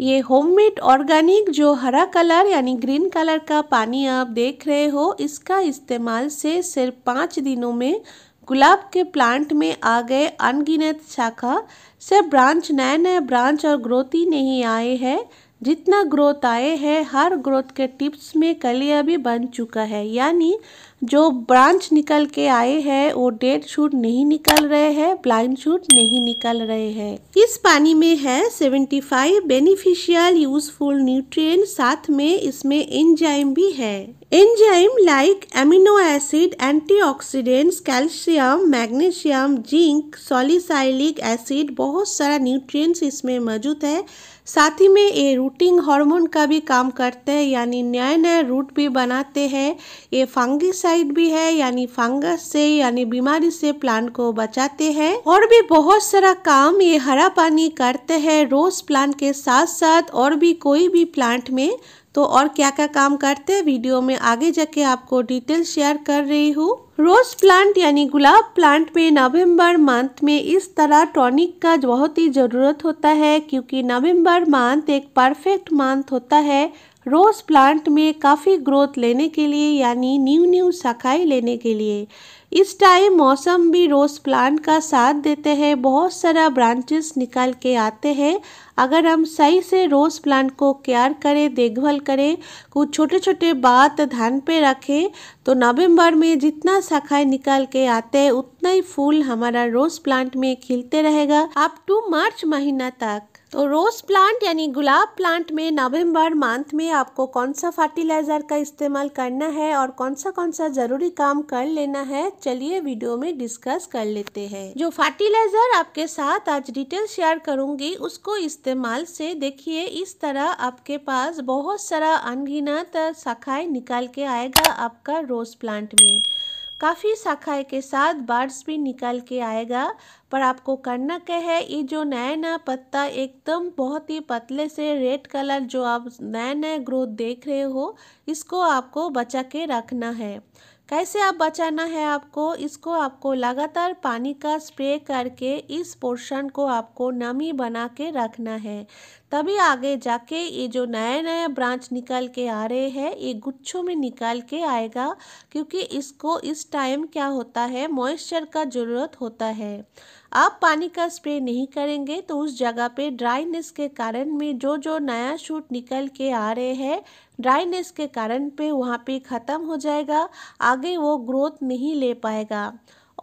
ये homemade organic जो हरा कलर यानी ग्रीन कलर का पानी आप देख रहे हो इसका इस्तेमाल से सिर्फ पाँच दिनों में गुलाब के प्लांट में आ गए अनगिनत शाखा से ब्रांच नए नए ब्रांच और ग्रोथी नहीं आए हैं जितना ग्रोथ आए हैं हर ग्रोथ के टिप्स में कलिया भी बन चुका है यानी जो ब्रांच निकल के आए हैं वो डेड शूट नहीं निकल रहे हैं ब्लाइंड शूट नहीं निकल रहे हैं इस पानी में है 75 बेनिफिशियल यूजफुल न्यूट्रिएंट साथ में इसमें एंजाइम भी है enzyme like amino acid antioxidants calcium magnesium zinc salicylic acid बहुत सारा न्यूट्रिय इसमें मौजूद है साथ ही में ये रूटिंग हार्मोन का भी काम करते हैं यानी नए नए रूट भी बनाते हैं ये फंगिसाइड भी है यानी फंगस से यानी बीमारी से प्लांट को बचाते हैं और भी बहुत सारा काम ये हरा पानी करते हैं रोज प्लांट के साथ साथ और भी कोई भी प्लांट में तो और क्या क्या काम करते हैं वीडियो में आगे जाके आपको डिटेल शेयर कर रही हूँ रोज प्लांट यानी गुलाब प्लांट में नवंबर मंथ में इस तरह टॉनिक का बहुत ही ज़रूरत होता है क्योंकि नवंबर मंथ एक परफेक्ट मंथ होता है रोज़ प्लांट में काफ़ी ग्रोथ लेने के लिए यानी न्यू न्यू सखाई लेने के लिए इस टाइम मौसम भी रोज़ प्लांट का साथ देते हैं बहुत सारा ब्रांचेस निकाल के आते हैं अगर हम सही से रोज़ प्लांट को केयर करें देखभाल करें कुछ छोटे छोटे बात ध्यान पे रखें तो नवंबर में जितना शाखाएं निकाल के आते हैं उतना ही फूल हमारा रोज़ प्लांट में खिलते रहेगा अप टू मार्च महीना तक तो रोज़ प्लांट यानी गुलाब प्लांट में नवंबर मंथ में आपको कौन सा फर्टिलाइज़र का इस्तेमाल करना है और कौन सा कौन सा ज़रूरी काम कर लेना है चलिए वीडियो में डिस्कस कर लेते हैं जो फर्टिलाइज़र आपके साथ आज डिटेल शेयर करूंगी उसको इस्तेमाल से देखिए इस तरह आपके पास बहुत सारा अनगिनत शाखाएँ निकाल के आएगा आपका रोज़ प्लांट में काफ़ी शाखाएं के साथ बर्ड्स भी निकल के आएगा पर आपको करना क्या है ये जो नया नया पत्ता एकदम बहुत ही पतले से रेड कलर जो आप नया नया ग्रोथ देख रहे हो इसको आपको बचा के रखना है कैसे आप बचाना है आपको इसको आपको लगातार पानी का स्प्रे करके इस पोर्शन को आपको नमी बना के रखना है तभी आगे जाके ये जो नया नया ब्रांच निकल के आ रहे हैं ये गुच्छों में निकल के आएगा क्योंकि इसको इस टाइम क्या होता है मॉइस्चर का ज़रूरत होता है आप पानी का स्प्रे नहीं करेंगे तो उस जगह पे ड्राइनेस के कारण में जो जो नया शूट निकल के आ रहे हैं ड्राइनेस के कारण पे वहाँ पे ख़त्म हो जाएगा आगे वो ग्रोथ नहीं ले पाएगा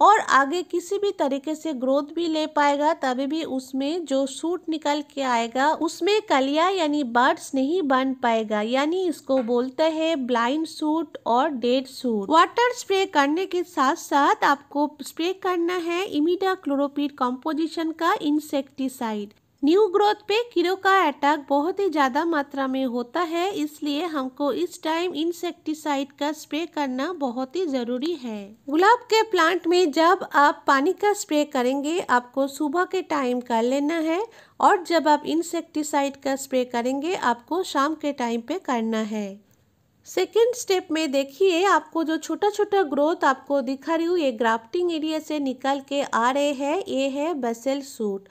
और आगे किसी भी तरीके से ग्रोथ भी ले पाएगा तभी भी उसमें जो सूट निकल के आएगा उसमें कलिया यानी बर्ड्स नहीं बन पाएगा यानी इसको बोलते हैं ब्लाइंड सूट और डेड सूट वाटर स्प्रे करने के साथ साथ आपको स्प्रे करना है इमिडा क्लोरोपीड कॉम्पोजिशन का इंसेक्टिसाइड न्यू ग्रोथ पे कीड़ों का अटैक बहुत ही ज़्यादा मात्रा में होता है इसलिए हमको इस टाइम इंसेक्टिसाइड का स्प्रे करना बहुत ही ज़रूरी है गुलाब के प्लांट में जब आप पानी का स्प्रे करेंगे आपको सुबह के टाइम कर लेना है और जब आप इंसेक्टिसाइड का स्प्रे करेंगे आपको शाम के टाइम पे करना है सेकेंड स्टेप में देखिए आपको जो छोटा छोटा ग्रोथ आपको दिखा रही हूँ ये ग्राफ्टिंग एरिया से निकल के आ रहे हैं ये है बसेल सूट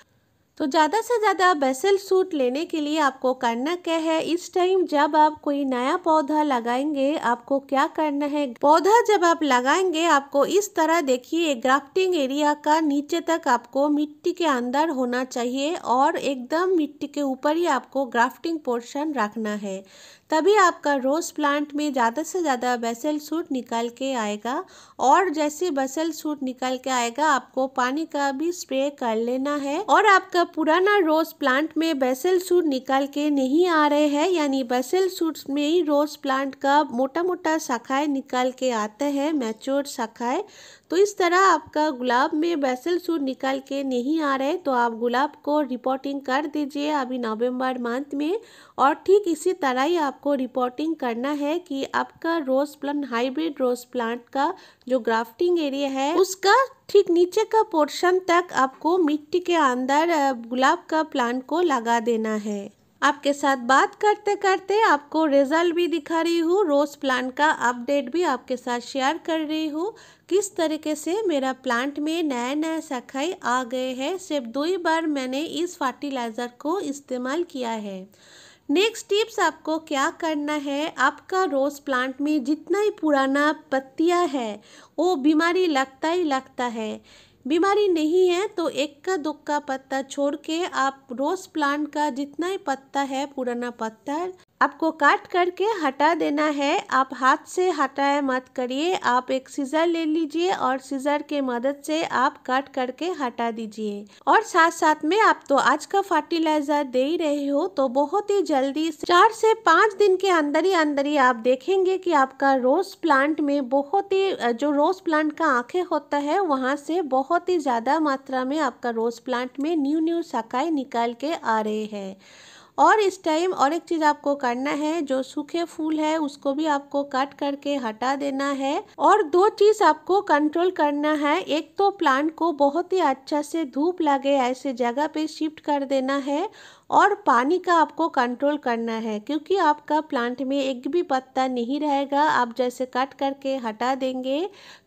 तो ज़्यादा से ज़्यादा बेसल सूट लेने के लिए आपको करना क्या है इस टाइम जब आप कोई नया पौधा लगाएंगे आपको क्या करना है पौधा जब आप लगाएंगे आपको इस तरह देखिए ग्राफ्टिंग एरिया का नीचे तक आपको मिट्टी के अंदर होना चाहिए और एकदम मिट्टी के ऊपर ही आपको ग्राफ्टिंग पोर्शन रखना है तभी आपका रोज़ प्लांट में ज़्यादा से ज़्यादा बेसल सूट निकल के आएगा और जैसे बेसल सूट निकल के आएगा आपको पानी का भी स्प्रे कर लेना है और आपका पुराना रोज़ प्लांट में बेसल सूट निकल के नहीं आ रहे हैं यानी बेसल सूट में ही रोज़ प्लांट का मोटा मोटा शाखाएं निकल के आते हैं मैच्योर शाखाएं तो इस तरह आपका गुलाब में बेसल सूट निकाल के नहीं आ रहे तो आप गुलाब को रिपोर्टिंग कर दीजिए अभी नवंबर मंथ में और ठीक इसी तरह ही आपको रिपोर्टिंग करना है कि आपका rose plant hybrid rose plant का जो ग्राफ्टिंग एरिया है उसका ठीक नीचे का पोर्शन तक आपको मिट्टी के अंदर गुलाब का प्लांट को लगा देना है आपके साथ बात करते करते आपको रिजल्ट भी दिखा रही हूँ रोज़ प्लांट का अपडेट भी आपके साथ शेयर कर रही हूँ किस तरीके से मेरा प्लांट में नए नए सखाई आ गए हैं सिर्फ दो ही बार मैंने इस फर्टिलाइज़र को इस्तेमाल किया है नेक्स्ट टिप्स आपको क्या करना है आपका रोज़ प्लांट में जितना ही पुराना पत्तियां है वो बीमारी लगता ही लगता है बीमारी नहीं है तो एक का दो का पत्ता छोड़ के आप रोज़ प्लांट का जितना ही पत्ता है पुराना पत्ता आपको काट करके हटा देना है आप हाथ से हटाए मत करिए आप एक सीज़र ले लीजिए और सीज़र के मदद से आप काट करके हटा दीजिए और साथ साथ में आप तो आज का फर्टिलाइजर दे ही रहे हो तो बहुत ही जल्दी चार से पाँच दिन के अंदर ही अंदर ही आप देखेंगे कि आपका रोज प्लांट में बहुत ही जो रोज प्लांट का आंखें होता है वहाँ से बहुत ही ज़्यादा मात्रा में आपका रोज प्लांट में न्यू न्यू शाखाएं निकाल के आ रहे हैं और इस टाइम और एक चीज़ आपको करना है जो सूखे फूल है उसको भी आपको कट करके हटा देना है और दो चीज़ आपको कंट्रोल करना है एक तो प्लांट को बहुत ही अच्छा से धूप लगे ऐसे जगह पे शिफ्ट कर देना है और पानी का आपको कंट्रोल करना है क्योंकि आपका प्लांट में एक भी पत्ता नहीं रहेगा आप जैसे कट करके हटा देंगे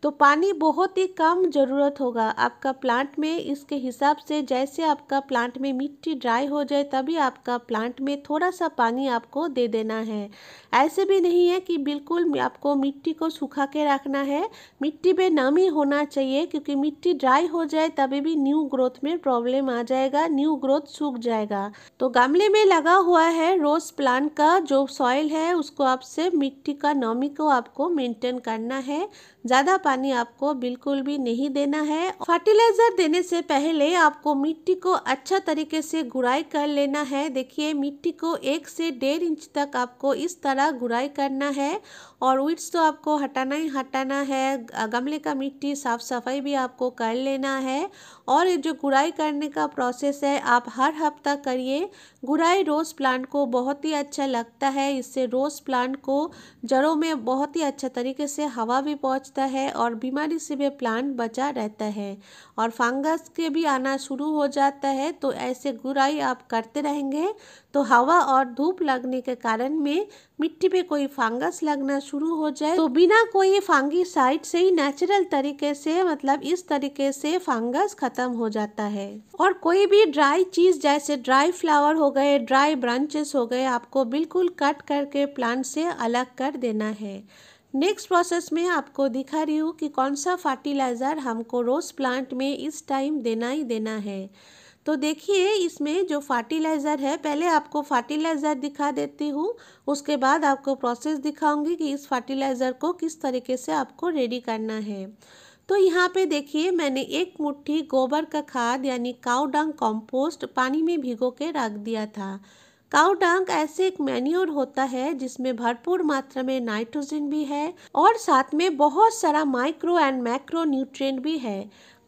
तो पानी बहुत ही कम ज़रूरत होगा आपका प्लांट में इसके हिसाब से जैसे आपका प्लांट में मिट्टी ड्राई हो जाए तभी आपका प्लांट में थोड़ा सा पानी आपको दे देना है ऐसे भी नहीं है कि बिल्कुल आपको मिट्टी को सूखा के रखना है मिट्टी में नमी होना चाहिए क्योंकि मिट्टी ड्राई हो जाए तभी भी न्यू ग्रोथ में प्रॉब्लम आ जाएगा न्यू ग्रोथ सूख जाएगा तो गमले में लगा हुआ है रोज़ प्लांट का जो सॉइल है उसको आपसे मिट्टी का नमी को आपको मेंटेन करना है ज़्यादा पानी आपको बिल्कुल भी नहीं देना है फर्टिलाइज़र देने से पहले आपको मिट्टी को अच्छा तरीके से गुराई कर लेना है देखिए मिट्टी को एक से डेढ़ इंच तक आपको इस तरह गुराई करना है और विड्स तो आपको हटाना ही हटाना है गमले का मिट्टी साफ़ सफाई भी आपको कर लेना है और ये जो गुराई करने का प्रोसेस है आप हर हफ्ता करिए गुराई रोज़ प्लांट को बहुत ही अच्छा लगता है इससे रोज़ प्लांट को जड़ों में बहुत ही अच्छा तरीके से हवा भी पहुंचता है और बीमारी से भी प्लांट बचा रहता है और फंगस के भी आना शुरू हो जाता है तो ऐसे गुराई आप करते रहेंगे तो हवा और धूप लगने के कारण में मिट्टी पे कोई फंगस लगना शुरू हो जाए तो बिना कोई फांगी साइड से ही नेचुरल तरीके से मतलब इस तरीके से फंगस खत्म हो जाता है और कोई भी ड्राई चीज जैसे ड्राई फ्लावर हो गए ड्राई ब्रांचेस हो गए आपको बिल्कुल कट करके प्लांट से अलग कर देना है नेक्स्ट प्रोसेस में आपको दिखा रही हूँ कि कौन सा फर्टिलाइज़र हमको रोज़ प्लांट में इस टाइम देना ही देना है तो देखिए इसमें जो फर्टिलाइज़र है पहले आपको फर्टिलाइज़र दिखा देती हूँ उसके बाद आपको प्रोसेस दिखाऊंगी कि इस फर्टिलाइज़र को किस तरीके से आपको रेडी करना है तो यहाँ पे देखिए मैंने एक मुट्ठी गोबर का खाद यानी काउडंग कंपोस्ट पानी में भिगो के रख दिया था काउडंग ऐसे एक मैन्योर होता है जिसमें भरपूर मात्रा में नाइट्रोजन भी है और साथ में बहुत सारा माइक्रो एंड मैक्रो न्यूट्रिएंट भी है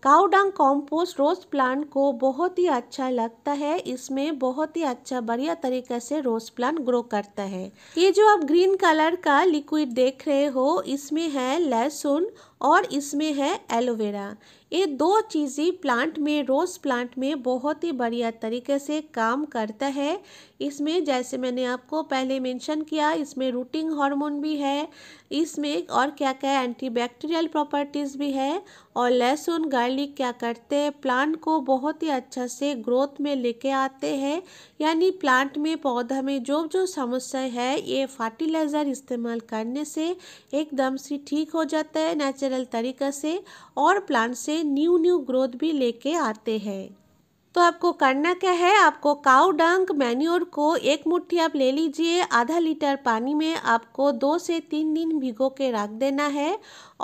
काउडंग कॉम्पोस्ट रोज प्लांट को बहुत ही अच्छा लगता है इसमें बहुत ही अच्छा बढ़िया तरीके से रोज प्लांट ग्रो करता है ये जो आप ग्रीन कलर का लिक्विड देख रहे हो इसमें है लहसुन और इसमें है एलोवेरा ये दो चीज़ें प्लांट में रोज़ प्लांट में बहुत ही बढ़िया तरीके से काम करता है इसमें जैसे मैंने आपको पहले मेंशन किया इसमें रूटिंग हार्मोन भी है इसमें और क्या क्या एंटीबैक्टीरियल प्रॉपर्टीज़ भी है और लहसुन गार्लिक क्या करते हैं प्लांट को बहुत ही अच्छा से ग्रोथ में लेके आते हैं यानी प्लांट में पौधा में जो जो समस्या है ये फर्टिलाइज़र इस्तेमाल करने से एकदम से ठीक हो जाता है नेचुरल सरल तरीक़ा से और प्लांट से न्यू न्यू ग्रोथ भी लेके आते हैं तो आपको करना क्या है आपको काउ डंक मैन्योर को एक मुट्ठी आप ले लीजिए आधा लीटर पानी में आपको दो से तीन दिन भिगो के रख देना है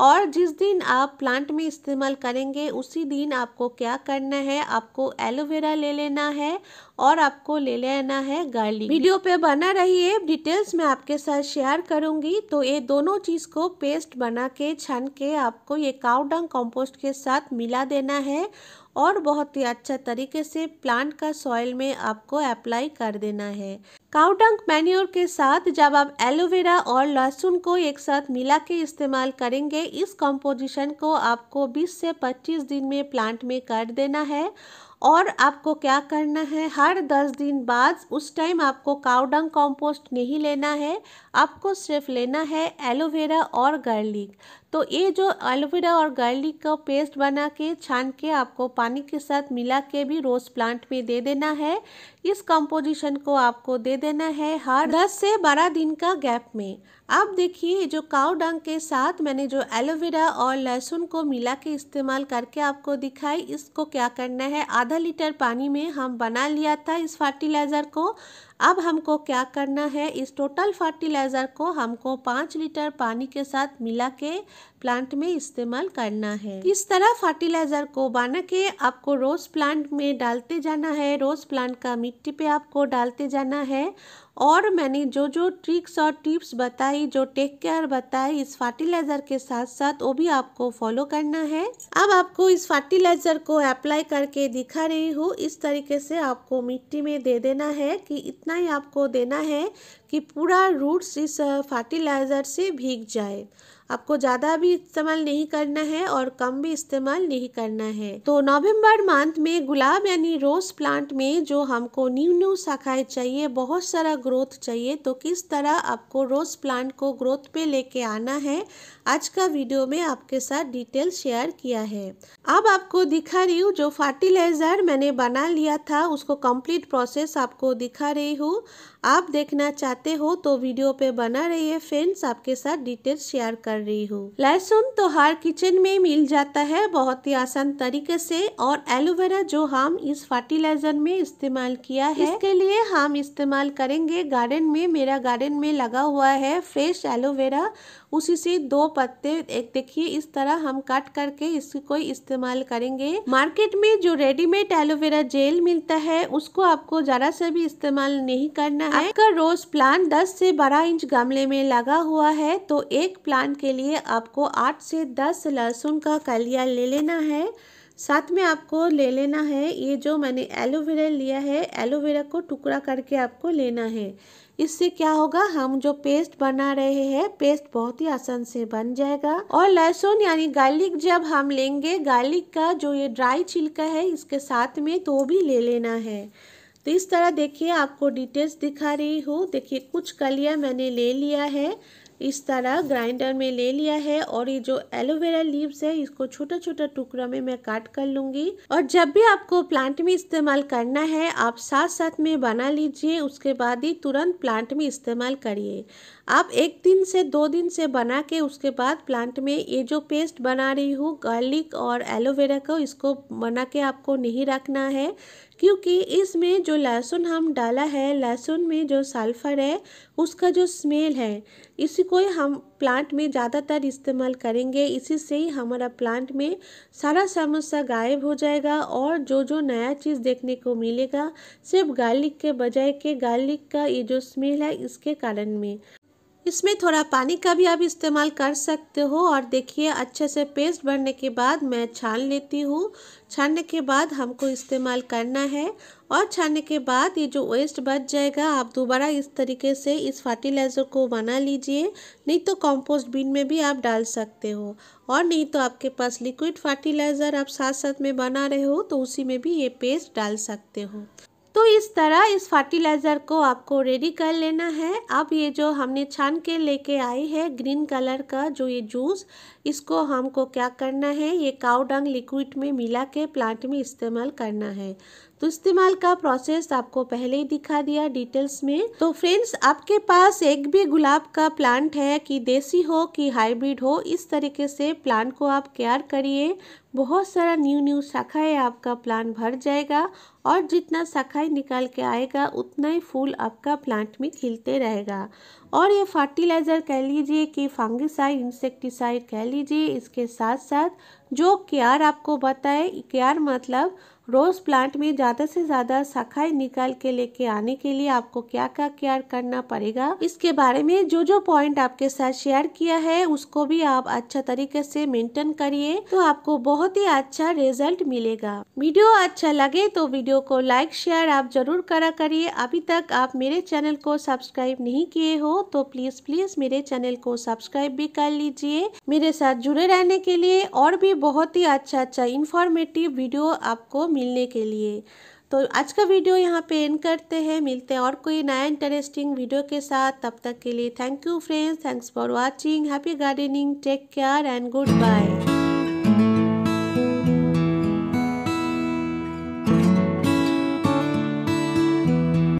और जिस दिन आप प्लांट में इस्तेमाल करेंगे उसी दिन आपको क्या करना है आपको एलोवेरा ले लेना है और आपको ले लेना है गार्लिक वीडियो पे बना रहिए डिटेल्स मैं आपके साथ शेयर करूंगी तो ये दोनों चीज़ को पेस्ट बना के छन के आपको ये काउडंग कंपोस्ट के साथ मिला देना है और बहुत ही अच्छा तरीके से प्लांट का सॉइल में आपको अप्लाई कर देना है काउडंग मैन्योर के साथ जब आप एलोवेरा और लहसुन को एक साथ मिला के इस्तेमाल करेंगे इस कंपोजिशन को आपको 20 से 25 दिन में प्लांट में कर देना है और आपको क्या करना है हर दस दिन बाद उस टाइम आपको कावडंग कंपोस्ट नहीं लेना है आपको सिर्फ लेना है एलोवेरा और गार्लिक तो ये जो एलोवेरा और गार्लिक का पेस्ट बना के छान के आपको पानी के साथ मिला के भी रोज़ प्लांट में दे देना है इस कंपोजिशन को आपको दे देना है हर 10 से 12 दिन का गैप में आप देखिए जो काव डंग के साथ मैंने जो एलोवेरा और लहसुन को मिला के इस्तेमाल करके आपको दिखाई इसको क्या करना है आधा लीटर पानी में हम बना लिया था इस फर्टिलाइज़र को अब हमको क्या करना है इस टोटल फर्टिलाइज़र को हमको पाँच लीटर पानी के साथ मिला के प्लांट में इस्तेमाल करना है इस तरह फर्टिलाइज़र को बना के आपको रोज़ प्लांट में डालते जाना है रोज़ प्लांट का मिट्टी पे आपको डालते जाना है और मैंने जो जो ट्रिक्स और टिप्स बताई जो टेक केयर बताई इस फर्टिलाइज़र के साथ साथ वो भी आपको फॉलो करना है अब आपको इस फर्टिलाइज़र को अप्लाई करके दिखा रही हूँ इस तरीके से आपको मिट्टी में दे देना है कि इतना ही आपको देना है कि पूरा रूट्स इस फर्टिलाइज़र से भीग जाए आपको ज़्यादा भी इस्तेमाल नहीं करना है और कम भी इस्तेमाल नहीं करना है तो नवंबर मंथ में गुलाब यानी रोज़ प्लांट में जो हमको न्यू न्यू शाखाएं चाहिए बहुत सारा ग्रोथ चाहिए तो किस तरह आपको रोज़ प्लांट को ग्रोथ पे लेके आना है आज का वीडियो में आपके साथ डिटेल शेयर किया है अब आपको दिखा रही हूँ जो फर्टिलाइज़र मैंने बना लिया था उसको कम्प्लीट प्रोसेस आपको दिखा रही हूँ आप देखना चाहते चाहते हो तो वीडियो पे बना रहिए फ्रेंड्स आपके साथ डिटेल शेयर कर रही हूँ लहसुन तो हर किचन में मिल जाता है बहुत ही आसान तरीके से और एलोवेरा जो हम इस फर्टिलाइजर में इस्तेमाल किया है इसके लिए हम इस्तेमाल करेंगे गार्डन में मेरा गार्डन में लगा हुआ है फ्रेश एलोवेरा उसी से दो पत्ते एक देखिए इस तरह हम कट करके इसको इस्तेमाल करेंगे मार्केट में जो रेडीमेड एलोवेरा जेल मिलता है उसको आपको जरा से भी इस्तेमाल नहीं करना है अगर रोज प्लांट 10 से 12 इंच गमले में लगा हुआ है तो एक प्लांट के लिए आपको 8 से 10 लहसुन का कलिया ले लेना है साथ में आपको ले लेना है ये जो मैंने एलोवेरा लिया है एलोवेरा को टुकड़ा करके आपको लेना है इससे क्या होगा हम जो पेस्ट बना रहे हैं पेस्ट बहुत ही आसान से बन जाएगा और लहसुन यानी गार्लिक जब हम लेंगे गार्लिक का जो ये ड्राई छिलका है इसके साथ में तो भी ले लेना है तो इस तरह देखिए आपको डिटेल्स दिखा रही हूँ देखिए कुछ कलिया मैंने ले लिया है इस तरह ग्राइंडर में ले लिया है और ये जो एलोवेरा लीव्स है इसको छोटा छोटा टुकड़ा में मैं काट कर लूंगी और जब भी आपको प्लांट में इस्तेमाल करना है आप साथ साथ में बना लीजिए उसके बाद ही तुरंत प्लांट में इस्तेमाल करिए आप एक दिन से दो दिन से बना के उसके बाद प्लांट में ये जो पेस्ट बना रही हूँ गार्लिक और एलोवेरा को इसको बना के आपको नहीं रखना है क्योंकि इसमें जो लहसुन हम डाला है लहसुन में जो सल्फ़र है उसका जो स्मेल है इसी को हम प्लांट में ज़्यादातर इस्तेमाल करेंगे इसी से ही हमारा प्लांट में सारा समस्या गायब हो जाएगा और जो जो नया चीज़ देखने को मिलेगा सिर्फ गार्लिक के बजाय के गार्लिक का ये जो स्मेल है इसके कारण में इसमें थोड़ा पानी का भी आप इस्तेमाल कर सकते हो और देखिए अच्छे से पेस्ट बनने के बाद मैं छान लेती हूँ छानने के बाद हमको इस्तेमाल करना है और छानने के बाद ये जो वेस्ट बच जाएगा आप दोबारा इस तरीके से इस फर्टिलाइज़र को बना लीजिए नहीं तो कंपोस्ट बिन में भी आप डाल सकते हो और नहीं तो आपके पास लिक्विड फर्टिलाइज़र आप साथ साथ में बना रहे हो तो उसी में भी ये पेस्ट डाल सकते हो तो इस तरह इस फर्टिलाइज़र को आपको रेडी कर लेना है अब ये जो हमने छान के लेके आए हैं ग्रीन कलर का जो ये जूस इसको हमको क्या करना है ये कावडंग लिक्विड में मिला के प्लांट में इस्तेमाल करना है तो इस्तेमाल का प्रोसेस आपको पहले ही दिखा दिया डिटेल्स में तो फ्रेंड्स आपके पास एक भी गुलाब का प्लांट है कि देसी हो कि हाइब्रिड हो इस तरीके से प्लांट को आप केयर करिए बहुत सारा न्यू न्यू शाखाएं आपका प्लांट भर जाएगा और जितना शाखाएं निकाल के आएगा उतना ही फूल आपका प्लांट में खिलते रहेगा और ये फर्टिलाइज़र कह लीजिए कि फंगिसाइड इंसेक्टिसाइड कह लीजिए इसके साथ साथ जो केयर आपको बताए केयर मतलब रोज़ प्लांट में ज़्यादा से ज़्यादा शाखाएं निकाल के लेके आने के लिए आपको क्या क्या केयर करना पड़ेगा इसके बारे में जो जो पॉइंट आपके साथ शेयर किया है उसको भी आप अच्छा तरीके से मेंटेन करिए तो आपको बहुत ही अच्छा रिजल्ट मिलेगा वीडियो अच्छा लगे तो वीडियो को लाइक शेयर आप जरूर करा करिए अभी तक आप मेरे चैनल को सब्सक्राइब नहीं किए हो तो प्लीज़ प्लीज़ मेरे चैनल को सब्सक्राइब भी कर लीजिए मेरे साथ जुड़े रहने के लिए और भी बहुत ही अच्छा अच्छा इन्फॉर्मेटिव वीडियो आपको मिलने के लिए तो आज का वीडियो यहाँ पे एंड करते हैं मिलते हैं और कोई नया इंटरेस्टिंग वीडियो के साथ तब तक के लिए thank you friends thanks for watching happy gardening take care and good bye